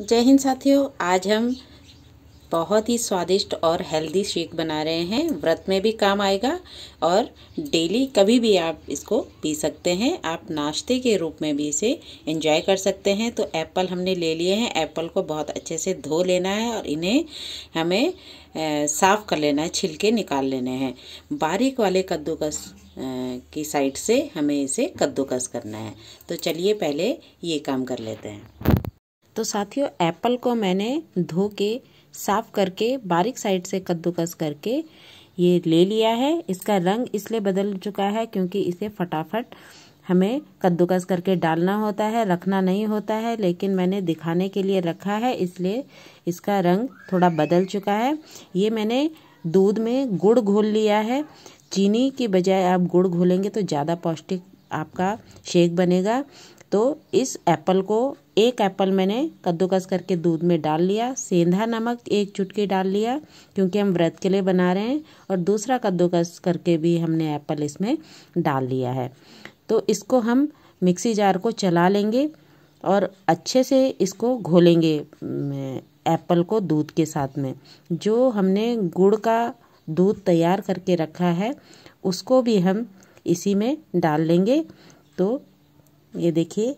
जय हिंद साथियों आज हम बहुत ही स्वादिष्ट और हेल्दी शेक बना रहे हैं व्रत में भी काम आएगा और डेली कभी भी आप इसको पी सकते हैं आप नाश्ते के रूप में भी इसे एंजॉय कर सकते हैं तो एप्पल हमने ले लिए हैं एप्पल को बहुत अच्छे से धो लेना है और इन्हें हमें साफ़ कर लेना है छिलके निकाल लेने हैं बारीक वाले कद्दूकस की साइड से हमें इसे कद्दूकस करना है तो चलिए पहले ये काम कर लेते हैं तो साथियों एप्पल को मैंने धो के साफ़ करके बारीक साइड से कद्दूकस करके ये ले लिया है इसका रंग इसलिए बदल चुका है क्योंकि इसे फटाफट हमें कद्दूकस करके डालना होता है रखना नहीं होता है लेकिन मैंने दिखाने के लिए रखा है इसलिए इसका रंग थोड़ा बदल चुका है ये मैंने दूध में गुड़ घोल लिया है चीनी की बजाय आप गुड़ घोलेंगे तो ज़्यादा पौष्टिक आपका शेक बनेगा तो इस एप्पल को एक एप्पल मैंने कद्दूकस करके दूध में डाल लिया सेंधा नमक एक चुटकी डाल लिया क्योंकि हम व्रत के लिए बना रहे हैं और दूसरा कद्दूकस करके भी हमने एप्पल इसमें डाल लिया है तो इसको हम मिक्सी जार को चला लेंगे और अच्छे से इसको घोलेंगे एप्पल को दूध के साथ में जो हमने गुड़ का दूध तैयार करके रखा है उसको भी हम इसी में डाल लेंगे तो ये देखिए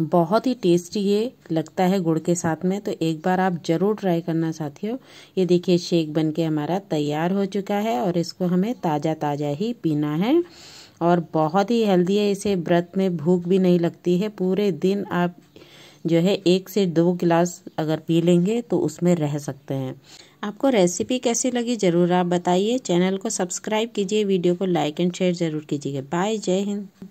बहुत ही टेस्टी ये लगता है गुड़ के साथ में तो एक बार आप ज़रूर ट्राई करना साथियों ये देखिए शेक बन के हमारा तैयार हो चुका है और इसको हमें ताज़ा ताज़ा ही पीना है और बहुत ही हेल्दी है इसे व्रत में भूख भी नहीं लगती है पूरे दिन आप जो है एक से दो गिलास अगर पी लेंगे तो उसमें रह सकते हैं आपको रेसिपी कैसी लगी ज़रूर आप बताइए चैनल को सब्सक्राइब कीजिए वीडियो को लाइक एंड शेयर ज़रूर कीजिएगा बाय जय हिंद